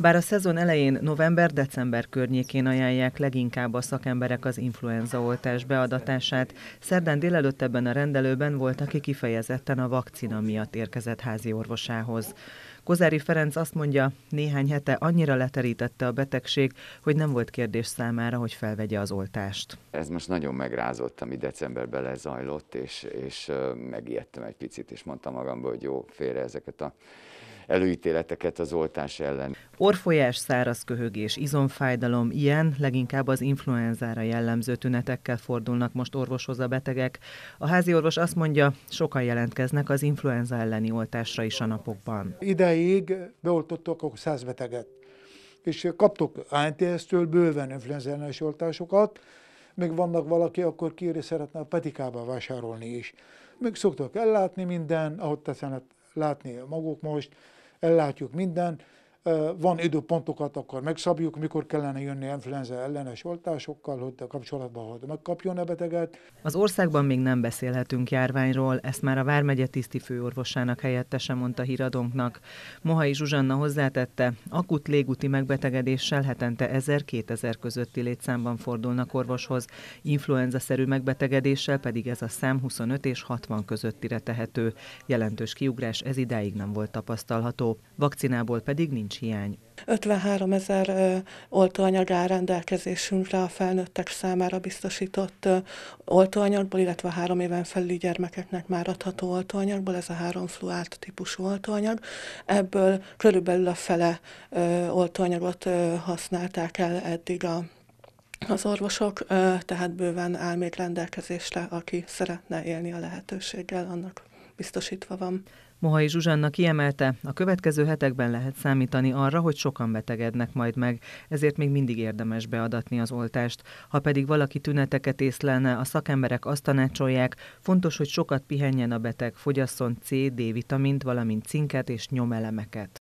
Bár a szezon elején november-december környékén ajánlják leginkább a szakemberek az influenzaoltás beadatását, szerdán délelőtt ebben a rendelőben volt, aki kifejezetten a vakcina miatt érkezett házi orvosához. Kozári Ferenc azt mondja, néhány hete annyira leterítette a betegség, hogy nem volt kérdés számára, hogy felvegye az oltást. Ez most nagyon megrázott, ami decemberben lezajlott, és, és megijedtem egy picit, és mondtam magamból, hogy jó, félre ezeket a előítéleteket az oltás ellen. Orfolyás, száraz köhögés, izomfájdalom, ilyen leginkább az influenzára jellemző tünetekkel fordulnak most orvoshoz a betegek. A házi orvos azt mondja, sokan jelentkeznek az influenza elleni oltásra is a napokban. Ide ideig beoltottak a 100 beteget. És kaptok ANTS-től bőven influenzellenes oltásokat, még vannak valaki, akkor kéri szeretne a petikába vásárolni is. Még szoktak ellátni minden, ahogy tetszenek látni maguk most, ellátjuk minden, van időpontokat, akkor megszabjuk, mikor kellene jönni influenza ellenes oltásokkal, hogy a kapcsolatban hogy megkapjon a beteget. Az országban még nem beszélhetünk járványról, ezt már a Vármegye tiszti főorvosának helyettese mondta híradónknak. Mohai Zsuzsanna hozzátette, akut légúti megbetegedéssel hetente 1000-2000 közötti létszámban fordulnak orvoshoz, influenza-szerű megbetegedéssel pedig ez a szám 25 és 60 közöttire tehető. Jelentős kiugrás ez idáig nem volt tapasztalható. Vakcinából pedig nincs nincs hiány. 53 ezer oltóanyag áll rendelkezésünkre a felnőttek számára biztosított oltóanyagból, illetve három éven felüli gyermekeknek már adható oltóanyagból, ez a három fluált típusú oltóanyag. Ebből körülbelül a fele oltóanyagot használták el eddig a az orvosok, tehát bőven áll még rendelkezésre, aki szeretne élni a lehetőséggel annak biztosítva van. Mohai Zsuzsanna kiemelte, a következő hetekben lehet számítani arra, hogy sokan betegednek majd meg, ezért még mindig érdemes beadatni az oltást. Ha pedig valaki tüneteket észlelne, a szakemberek azt tanácsolják, fontos, hogy sokat pihenjen a beteg, fogyasszon C, D vitamint, valamint cinket és nyomelemeket.